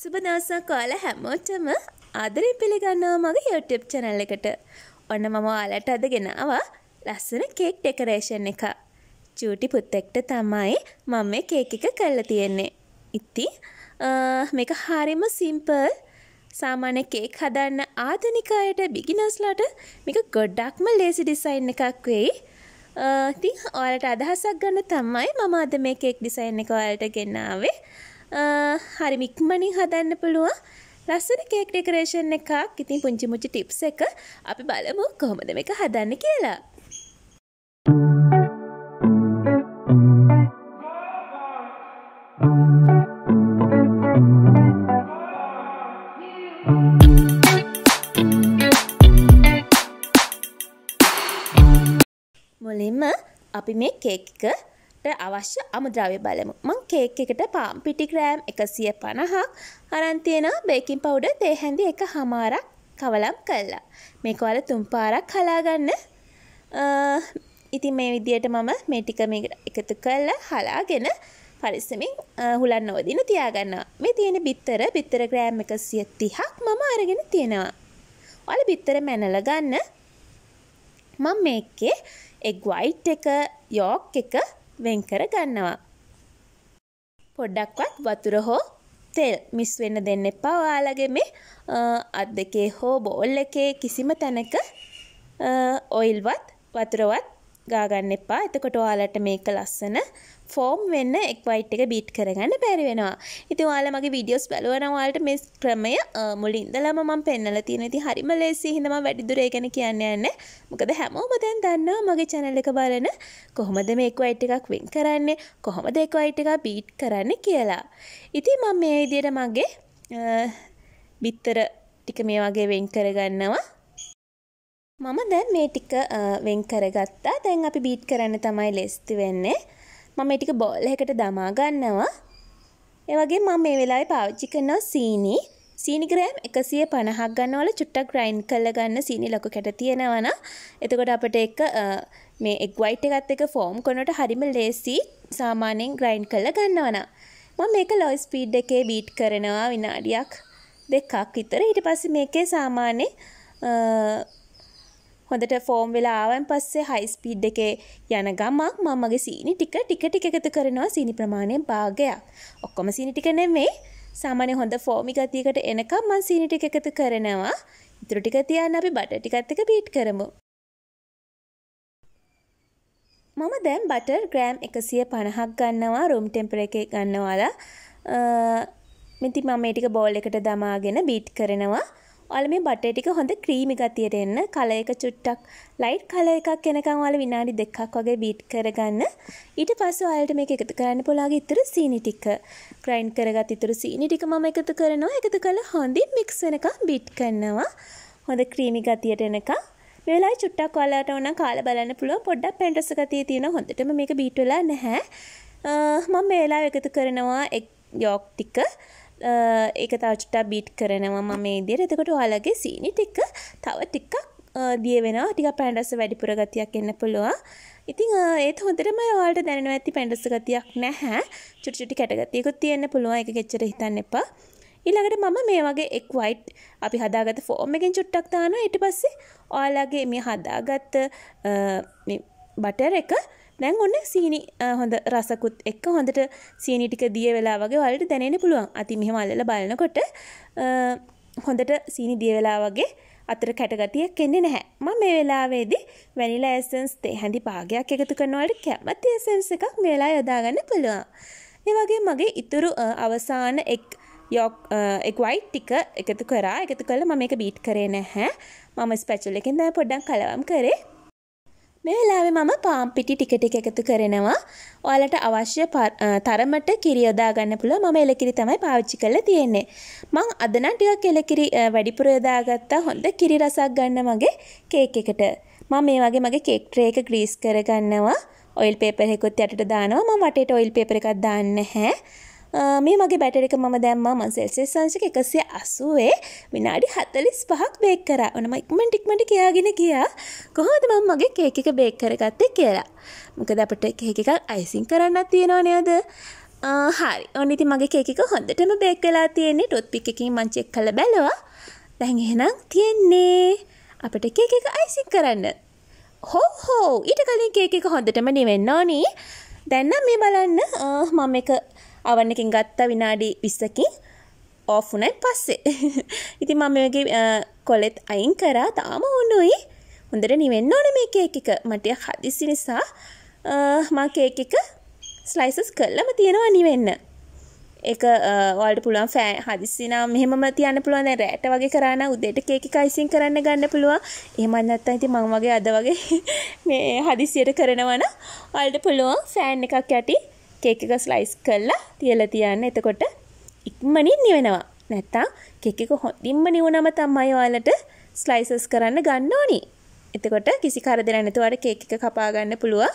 සුබ දවසක් ඔයාලා හැමෝටම ආදරෙන් පිළිගන්නවා මගේ YouTube channel එකට. ඔන්න මම ඔයාලට අද ගෙනාවා ලස්සන කේක් ඩෙකරේෂන් එක. චූටි පුතෙක්ට තමයි මම මේ කේක් එක කරලා තියෙන්නේ. ඉතින් මේක හරිම සිම්පල් සාමාන්‍ය කේක් හදන්න ආධුනික අයට බිගිනර්ස්ලාට මේක ගොඩක්ම ලේසි ඩිසයින් එකක් වෙයි. ඉතින් ඔයාලට අදහසක් ගන්න තමයි මම අද මේ කේක් ඩිසයින් එක ඔයාලට ගෙනාවේ. හරි මික්මනින් හදන්න පුළුවන් ලස්සන කේක් ඩෙකරේෂන් එකක් ඉතින් පුංචි මුචි ටිප්ස් එක අපි බලමු කොහොමද මේක හදන්න කියලා. මුලින්ම අපි මේ කේක් එකට අවශ්‍ය අමුද්‍රව්‍ය බලමු. මම කේක් එකට පාම් පිටි ග්‍රෑම් එකසිය පණහක් අරන්තියෙනවා බේකින් පවුඩ තේහැඳි එක හමාරක් කවලම් කල්ලා මේකවල තුම්පාරක් හලාගන්න ඉතින් මේ විදියට මම මේ ටික එකතු කල්ලා හලාගෙන පරිස්සමින් හුලන් නෝදින තියාගන්නවා මේ තියෙන බිත්තර බිත්තර ග්‍රෑම් එක සිය තිහක් මම අරගෙන තියෙනවා ඔල බිත්තර මැනල ගන්න මම මේකේ එක් වයිට් එක යෝක් එක වෙන් කර ගන්නවා පොඩ්ඩක්වත් වතුර හෝ තෙල් මිස් වෙන්න දෙන්න එපා ඔයාලගේ මේ අත් දෙකේ හෝ බෝල් එකේ කිසිම තැනක ඔයිල්වත් වතුරවත් ගාගන්න එපා එතකොට ඔයාලට මේක ලස්සන ෆෝම් වෙන්න එක් වයිට් එක බීට් කරගන්න බැරි වෙනවා. ඉතින් ඔයාලා මගේ වීඩියෝස් බලවනම් ඔයාලට මේ ක්‍රමය මුලින්දලම මම පෙන්නලා තියෙනවා. ඉතින් හරිම ලේසියි. හින්දා මම වැඩිදුර ඒ ගැන කියන්නේ නැහැ. මොකද හැමෝම දැන් දන්නවා මගේ channel එක බලන කොහොමද මේ එක් වයිට් එකක් වින් කරන්නේ, කොහොමද එක් වයිට් එකක් බීට් කරන්නේ කියලා. ඉතින් මම මේ විදිහට මගේ බිත්තර ටික මේ වගේ වෙන් කරගන්නවා. මම දැන් මේ ටික වෙන් කරගත්තා දැන් අපි බීට් කරන්න තමයි ලෙස්ති වෙන්නේ මම ටික බෝල් එකට දමා ගන්නවා ඒවගේ මම මේ වෙලාවේ පාවිච්චි කරනවා සීනි සීනි ග්‍රෑම් 150ක් ගන්නවල චුට්ටක් ග්‍රයින්ඩ් කරලා ගන්න සීනි ලොකු කැට තියෙනවනම් එතකොට අපිට එක මේ එග් වයිට් එකත් එක ෆෝම් කරනකොට හරිම ලේසි සාමාන්‍යයෙන් ග්‍රයින්ඩ් කරලා ගන්නවනම් මම මේක ලෝ ස්පීඩ් එකේ බීට් කරනවා විනාඩියක් දෙකක් විතර ඊට පස්සේ මේකේ සාමාන්‍ය හොඳට ෆෝම් වෙලා ආවන් පස්සේ හයි ස්පීඩ් එකේ යන ගමක් මම මගේ සීනි ටික ටික ටික එකතු කරනවා සීනි ප්‍රමාණයෙන් භාගයක්. ඔක්කොම සීනි ටික නෙමෙයි. සාමාන්‍ය හොඳ ෆෝමි ගතියකට එනකම් මම සීනි ටික එකතු කරනවා. ඉතුරු ටික තියන්න අපි බටර් ටිකත් එක බීට් කරමු. මම දැන් බටර් ග්‍රෑම් 150ක් ගන්නවා රූම් ටෙම්පරේචර් එකේ ගන්නවලා. මෙතින් මම මේ ටික බෝල් එකට දමාගෙන බීට් කරනවා. ඔයාලා මේ බටර් ටික හොඳ ක්‍රීමි ගතියට එන්න කලර් එක චුට්ටක් ලයිට් කලර් එකක් එනකන් ඔයාලා විනාඩි දෙකක් වගේ බීට් කරගන්න. ඊට පස්සේ ඔයාලට මේක එකතු කරන්න පුළුවන් ඉතුරු සීනි ටික. ග්‍රයින්ඩ් කරගත් ඉතුරු සීනි ටික මම එකතු කරනවා. එකතු කරලා හොඳින් මික්ස් වෙනකන් බීට් කරනවා. හොඳ ක්‍රීමි ගතියට එනකන් වෙලා චුට්ටක් ඔයාලට ඕන කාලා බලන්න පුළුවන් පොඩ්ඩක් පැන්ටස් ගතිය තියෙන හොඳටම මේක බීට් වෙලා නැහැ මම මේලා එකතු කරනවා එක් යෝක් ටික ඒක තාචටා බිට් කරනවා මම ඉදිර එතකොට ඔයාලගේ සීනි ටික තව ටිකක් දිය වෙනවා ටික පැන්ඩස වැඩිපුර ගතියක් එන්න පුළුවන් ඉතිං ඒත් හොඳරම යාට දැනව ඇති පැන්ඩස ගතියක් නැහැ චුට්ටි කැටගතියකුත් තියෙන්න පුළුවන් එක ගෙච්චර හිතන්න එපා ඊළඟට මම මේ වගේ එක් වයිට් අපි හදාගත ෆෝම් එකෙන් චුට්ටක් දානවා ඊට පස්සේ ඔයාලගේ මේ හදාගත්ත බටර් එක දැන් ඔන්න සීනි හොඳ රසකුත් එක්ක හොඳට සීනි ටික දිය වෙලා වගේ වලට දැනෙන්න පුළුවන්. අති මෙහෙම අල්ලලා බලනකොට හොඳට සීනි දිය වෙලා වගේ අතර කැටගතියක් එන්නේ නැහැ. මම මේ වෙලාවේදී වැනිලා ඇසෙන්ස් තේ හැඳි පාගයක් එකතු කරනවලට කැමති ඇසෙන්ස් එකක් මේ වෙලාවේ යොදාගන්න පුළුවන්. ඒ වගේ මගේ ඉතුරු අවසාන එක් යොක් එක් වයිට් ටික එකතු කරා. එකතු කළා මම මේක බීට් කරේ නැහැ. මම ස්පැචුල එකෙන් දැන් පොඩ්ඩක් කලවම් කරේ. මේ වෙලාවේ මම පාම් පිටි ටික ටික එකතු කරනවා. ඔයාලට අවශ්‍ය තරමට කිරි යොදා ගන්න පුළුවන්. මම එලකිරි තමයි පාවිච්චි කරලා තියෙන්නේ. මං අද නම් ටිකක් එලකිරි වැඩිපුර යොදාගත්තා. හොඳ කිරි රසක් ගන්න මගේ කේක් එකට. මම මේ වගේ මගේ කේක් ට්‍රේ එක ග්‍රීස් කරගන්නවා. ඔයිල් පේපර් එකකුත් යටට දානවා. මම වටේට ඔයිල් පේපර් එකක් දාන්නේ නැහැ. මේ මගේ බැටරික මම දැම්මා මං සෙල්සියස් අංශක එකසිය අසුවේ විනාඩි හතලිස් පහක් බේක් කරා ඕනම ඉක්මන් ටික්මට කියාගෙන ගියා කොහොමද මම මගේ කේක් එක බේක් කරගත්තේ කියලා මොකද අපිට කේක් එකක් අයිසින් කරන්නත් තියෙනව නේද හරි ඔන්න ඉතින් මගේ කේක් එක හොඳටම බේක් වෙලා තියෙන්නේ ටොත් පික් එකකින් මං චෙක් කරලා බැලුවා දැන් එහෙනම් තියෙන්නේ අපිට කේක් එක අයිසින් කරන්න හෝ හෝ ඊට කලින් කේක් එක හොඳටම නිවෙන්න ඕනි දැන් නම් මේ බලන්න මම එක අවන් එකින් ගත්තා විනාඩි විස්සකින් ඕෆුනයි පස්සේ ඉති මමගේ කොලෙත් අයින් කරා තාම ඕනුයි හොඳට නිවෙන්න ඕන මේ කේක එක මටය හදිසි නිසා මා කේක එක ස්ලයිසස් කල්ලම තියෙනවා නිවෙන්න එක වල්ට පුළුවන් ෑ හදිසිනා මෙහම තියන්න පුළුවන් රෑට වගේ කරන්න උදේට කේක අයිසින් කරන්න ගන්න පුළුවන් එහමන්නත් ඇති මං වගේ අද වගේ මේ හදිසියට කරනවන වල්ට පුළුවන් ෆෑන් එකක් ඇටි කේක එක ස්ලයිස් කරලා තියලා තියන්න එතකොට ඉක්මනින් නිවෙනවා නැත්තම් කේක එක හොඳින්ම නිවුනම තමයි ඔයාලට ස්ලයිසස් කරන්න ගන්න ඕනි. එතකොට කිසි කරදරයක් නැතුව අර කේක් එක කපා ගන්න පුළුවන්.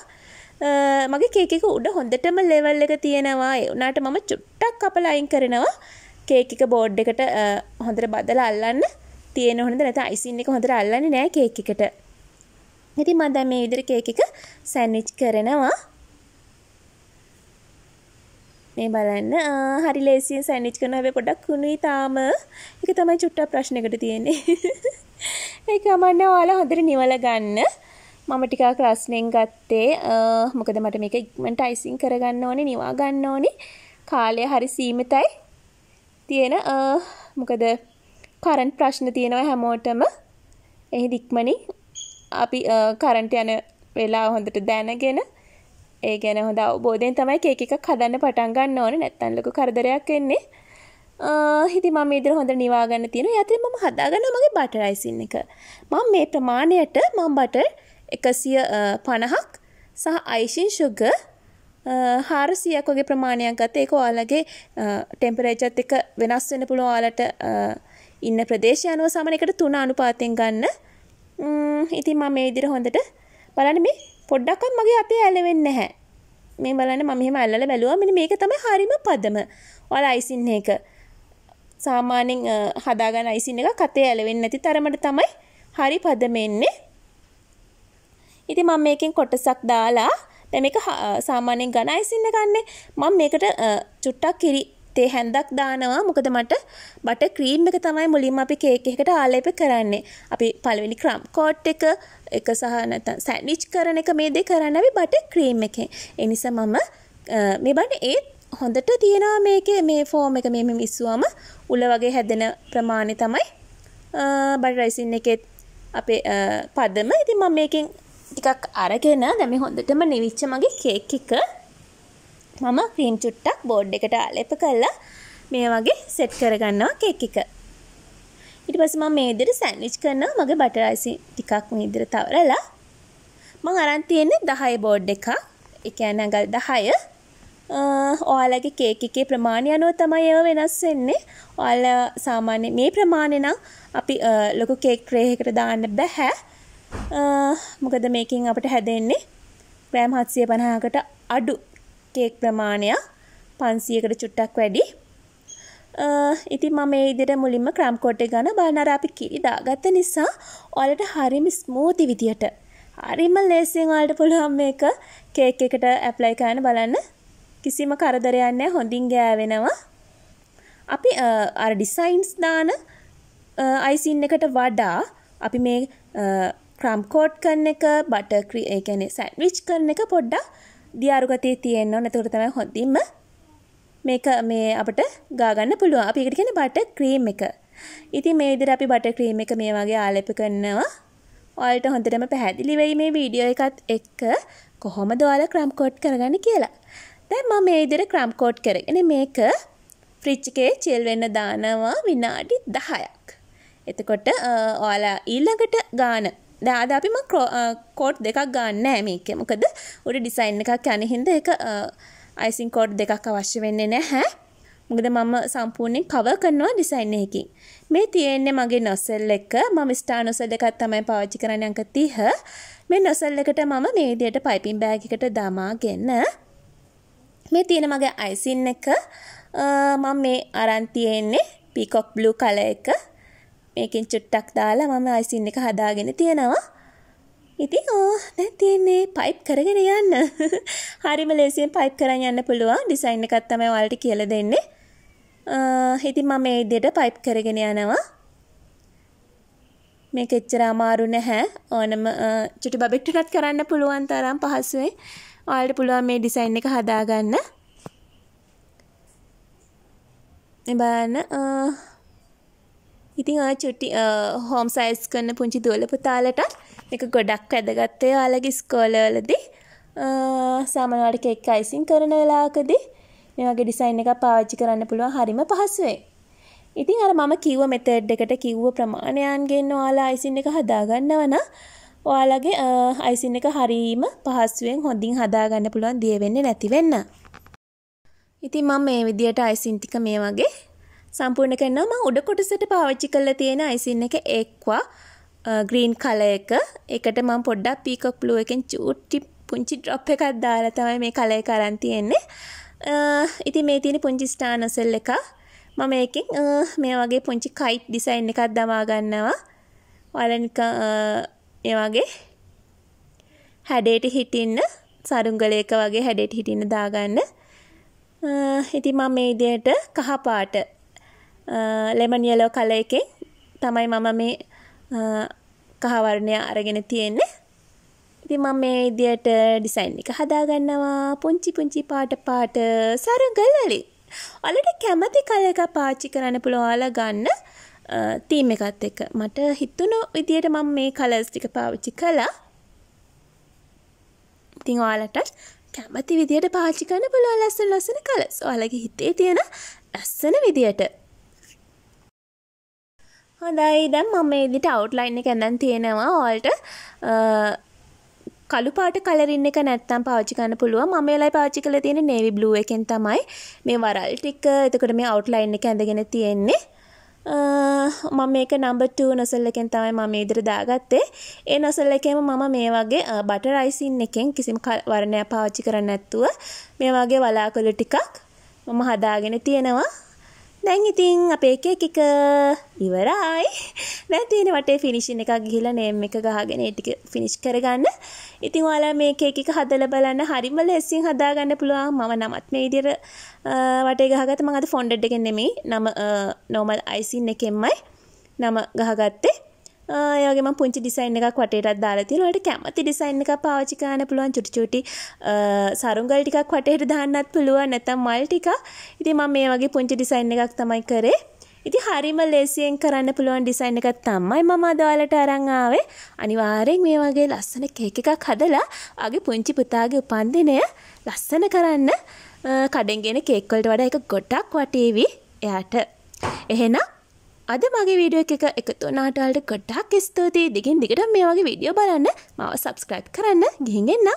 මගේ කේක් එක උඩ හොඳටම ලෙවල් එක තියෙනවා. ඒ උනාට මම චුට්ටක් කපලා අයින් කරනවා. කේක් එක බෝඩ් එකට හොඳට බදලා අල්ලන්න තියෙන හොඳ නැත්නම් අයිසින් එක හොඳට අල්ලන්නේ නැහැ කේක් එකට. ඉතින් මම දැන් මේ විදිහට කේක් එක සෑන්ඩ්විච් කරනවා. මේ බලන්න හරි ලේසියෙන් සැන්ඩ්විච් කරන හැබැයි පොඩ්ඩක් කුණුයි තාම. ඒක තමයි චුට්ටක් ප්‍රශ්නෙකට තියෙන්නේ. ඒක අමන්න ඔයාලා හොඳට නිවල ගන්න. මම ටිකක් රස්නෙන් ගත්තේ මොකද මට මේක ඉක්මනට අයිසින් කරගන්න ඕනේ, නිවා ගන්න ඕනේ. කාලය හරි සීමිතයි. තියෙන මොකද කරන්ට් ප්‍රශ්න තියෙනවා හැමෝටම. එහි දික්මනින් අපි කරන්ට් යන වෙලාව හොඳට දැනගෙන ඒ ගැන හොඳ අවබෝධයෙන් තමයි කේක එකක් හදන්න පටන් ගන්න ඕන නැත්තන් ලොකු කරදරයක් එන්නේ හිති මම ඉදිරිය හොඳ නිවාගන්න තියෙන යතින් මම හදාගන්න මගේ බටර් අයිසින් එක මම මේ ප්‍රමාණයට මම බටර් එකසිය පණහක් සහ අයිසින් සුග හාරසියක් වගේ ප්‍රමාණයක් ගත ඒක ඔයාලගේ ටෙම්පරේචත් එක වෙනස් වෙන පුළුවන් ඔයාලට ඉන්න ප්‍රදේශය අනුව සමන එකට තුන අනුපාතයෙන් ගන්න ඉතින් මම මේ විදිහට හොඳට බලන්න මේ පොඩ්ඩක්වත් මගේ අතේ ඇලවෙන්නේ නැහැ. මේ බලන්න මම මෙහෙම අල්ලලා බැලුවා මෙන්න මේක තමයි හරිම පදම. ඔයාලා අයිසින් එක සාමාන්‍යයෙන් හදාගන්න අයිසින් එක කතේ ඇලවෙන්නේ නැති තරමට තමයි හරි පදම එන්නේ. ඉතින් මම මේකෙන් කොටසක් දාලා දැන් මේක සාමාන්‍යයෙන් ඝන අයිසින් එකන්නේ. මම මේකට චුට්ටක් කිරි තේ හැන්දක් දානවා මොකද මට බට ක්‍රීම් එක තමයි මුලින්ම අපි කේක් එකට ආලේප කරන්නේ. අපි පළවෙනි ක්‍රම් කෝට් එක එක සහ නැත්නම් සෑන්ඩ්විච් කරන එක මේ දේ කරන්න අපි බට ක්‍රීම් එකෙන්. ඒ නිසා මම මේ බට ඒ හොඳට තියෙනවා මේකේ මේ ෆෝම් එක මේ මිස්සුවම උල වගේ හැදෙන ප්‍රමාණය තමයි බට රයිසින් එකෙත් අපේ පදම. ඉතින් මම මේකෙන් ටිකක් අරගෙන දැන් මේ හොඳටම නිවිච්ච මගේ කේක් එක මම ක්‍රීම් චුට්ටක් බෝඩ් එකට අලෙප කරලා මේ වගේ සෙට් කරගන්නවා කේක් එක. ඊට පස්සේ මම මේ විදිහට සෑන්ඩ්විච් කරනවා මගේ බටර් අයිසින් ටිකක් මේ විදිහට තවරලා මම අරන් තියෙන්නේ 10 බෝඩ් එකක්. ඒ කියන්නේ අඟල් 10. ඔයාලගේ කේක් එකේ ප්‍රමාණය අනුව තමයි ඒව වෙනස් වෙන්නේ. ඔයාලා සාමාන්‍ය මේ ප්‍රමාණය නම් අපි ලොකු කේක් ට්‍රේ එකකට දාන්න බෑ. මොකද මේකෙන් අපිට හැදෙන්නේ ග්‍රෑම් 750කට අඩු කේක් ප්‍රමාණයක් 500කට චුට්ටක් වැඩි. ඉතින් මම මේ විදිහට මුලින්ම ක්‍රම් කෝට් එක ගන්න බලන අර අපි කිරි දාගත්ත නිසා ඔයාලට හරියම ස්මූති විදියට හරියම ලේසියෙන් ඔයාලට පුළුවන් මේක කේක් එකට ඇප්ලයි කරන්න බලන්න. කිසිම කරදරයක් නැහැ හොඳින් ගෑවෙනවා. අපි අර ඩිසයින්ස් දාන අයිසින් එකට වඩා අපි මේ ක්‍රම් කෝට් කරන එක බටර් ඒ කියන්නේ සෑන්ඩ්විච් කරන එක පොඩ්ඩක් දියාරුගතය තියෙන්න්න නැතුර තමයි හොඳින්ම මේක මේ අපට ගාගන්න පුළුව අපි එකට කියන බට ක්‍රීම් එක ඉතින් මේ විදිහට අපි බට ක්‍රීම් එක මේ වගේ ආලේප කරනවා ඔයාලට හොඳටම පැහැදිලි වෙයි මේ වීඩියෝ එකත් එක්ක කොහොමද ඔයාලා ක්‍රම් කෝඩ් කරගන්නේ කියලා දැන් මම මේ විදිහට ක්‍රම් කෝඩ් කරගෙන මේක ෆ්‍රිජ් එකේ චිල් වෙන්න දානවා විනාඩි 10ක් එතකොට ඔයාලා ඊළඟට ගාන දෑද අපිම කෝට් දෙකක් ගන්න මේක මොකද උඩ ඩිසයින් එකක් යනහින්ද එක අයිසින් කෝඩ් දෙකක් අවශ්‍ය වෙන්නේ නැහැ මුගද මම සම්පූර්ණයෙන් කව කරනවා ඩිසයින් එකකින් මේ තියෙන්නේ මගේ නොසල් එක මම ස්ටා නොසල් එකත් තමයි පාවිච්චි කරන්න අංක තිහ මේ නොසල් එකට මම මේ විදියට පයිපින් බෑග් එකට දමාගෙන මේ තියෙන මගේ අයිසින් එක මම මේ අරන් තියෙන්නේ පිකොක් බ්ලූ කල එක මේකෙන් චුට්ටක් දාලා මම අයිසින් එක හදාගෙන තියෙනවා. ඉතින් ඕ දැන් තියෙන්නේ පයිප් කරගෙන යන්න. හරිම ලේසියෙන් පයිප් කරන් යන්න පුළුවන්. ඩිසයින් එකක් තමයි ඔයාලට කියලා දෙන්නේ. ඉතින් මම මේ විදිහට පයිප් කරගෙන යනවා. මේක එච්චර අමාරු නැහැ. ඕනම චුටි බබෙක්ටටත් කරන්න පුළුවන් තරම් පහසුවෙන් ඔයාලට පුළුවන් මේ ඩිසයින් එක හදාගන්න. මේ බලන්න ඉතින් ආ චුටි හෝම් සයිස් කරන පුංචි දුවල පුතාලටත් එක ගොඩක් වැදගත්තේ යාලගේ ස්කෝලවලදී සාමනවාට කෙක් අයිසින් කරන වෙලාකදී මේ වගේ ඩිසයින් එක පාවිච්චි කරන්න පුළුවන් හරිම පහසුවේ. ඉතින් අර මම කිව්ව මෙතඩ් එකට කිව්ව ප්‍රමාණයන්ගෙන් ඔයාලා අයිසින් එක හදාගන්නවන ඔයාලගේ අයිසින් එක හරීම පහසුවෙන් හොඳින් හදාගන්න පුළුවන් දිය වෙන්නේ නැති වෙන්න. ඉතින් මම මේ විදියට අයිසින් ටික මේ වගේ සම්පූර්ණ කරනවා මම උඩ කොටසට පාවිච්චි කරලා තියෙන අයිසින් එක එක්වා ග්‍රීන් කලර් එක. ඒකට මම පොඩ්ඩක් පීකොක් බ්ලූ එකෙන් චූටි පුංචි ඩ්‍රොප් එකක් දාලා තමයි මේ කලර් එක අරන් තියෙන්නේ. ඉතින් මේ තියෙන පුංචි ස්ටාර් නසල් එක මම මේකෙන් මේ වගේ පුංචි කයිට් ඩිසයින් එකක් දමා ගන්නවා. වලනික ඒ වගේ හැඩයට හිටින්න සරුංගලයක වගේ හැඩයට හිටින්න දාගන්න. ඉතින් මම මේ විදිහට කහ පාට ලෙමන් යලෝ කල එකේ තමයි මම මේ කහවරණය අරගෙන තියෙන්නේ ඉති මම මේ ඉදියට ඩිසයින් එක හදාගන්නවා පුංචි පුංචි පාට පාට සරගල්ලලි ඔලට කැමති කල එක පාච්චි කරන්න පුළුවාල ගන්න තීම එකත් එක මට හිතුණු විදියට මම මේ කලස්ටික පාවිච්චි කළා ඉතිං ඔයාලටත් කැමති විදියට පාචි කරන්න පුළුවන් ලස්සන ලස්සන කලස් ඔයාලගේ හිතේ තියෙන ලස්සන විදියට හොඳයි දැම් මම එදිට අවට්ලයින් එක ඇඳන් තියෙනවා ඕල්ට කළුපාට කලරින් එක නැත්තම් පාචිකන්න පුළුව ම ලයි පාචි කල තියෙන නේවි බ්ලුව එකෙන් තමයි මේ වරල් ටික් එතකට මේ අවට්ලයින් එක ඇඳගෙන තියෙන්නේ මම මේක නම්බට නොසල්ලකෙන් තමයි මම ඉදිර දාගත්තේ ඒ නොසල් එකම මම මේ වගේ බට රයිසින් එකෙන් කිසිම වරණය පාච්චි කරන්න ඇත්තුව මේ වගේ වලාකොළ ටිකක් මම හදාගෙන තියෙනවා දැන් ඉතින් අපේ එක එක ඉවරයි. දැන් තියෙන වටේ ෆිනිෂින් එකක් ගිහිලා නේම් එක ගහගෙන ඒ ටික ෆිනිෂ් කරගන්න. ඉතින් ඔයාලා මේක එක එක හදලා බලන්න හරිම ලෙසින් හදාගන්න පුළුවන්. මම නමත් මේ විදිහට වටේ ගහගත්ත මම අද ෆොන්ඩඩ් එකෙන් නෙමෙයි. නම නෝමල් අයිසින් එකෙන්මයි නම ගහගත්තේ. ඒගේම පුංචි ඩිසයින් එකක් වටේටත් දාලා තියෙනවා. ඔයාලට කැමති ඩිසයින් එකක් පාවිච්චි කරන්න පුළුවන් චුටි චුටි සරුංගල් ටිකක් වටේට දාන්නත් පුළුවන් නැත්නම් මල් ටික. ඉතින් මම මේ වගේ පුංචි ඩිසයින් එකක් තමයි කරේ. ඉතින් හරිම ලේසියෙන් කරන්න පුළුවන් ඩිසයින් එකක් තමයි මම අද ඔයාලට අරන් ආවේ. අනිවාර්යෙන් මේ වගේ ලස්සන කේක් එකක් හදලා ආගේ පුංචි පුතාගේ උපන්දිනය ලස්සන කරන්න කඩෙන් ගෙන කේක් වලට වඩා ඒක ගොඩක් වටේවි එයාට. එහෙනම් අද මගේ වීඩියෝ එක එකතු වනාටල්ට කොඩ්ඩක් ස්තුතියි දිගින් දිගට මේ වගේ විඩියෝ බලන්න මව සබස්ක්‍රයිබ් කරන්න ගිහිගෙන්න්න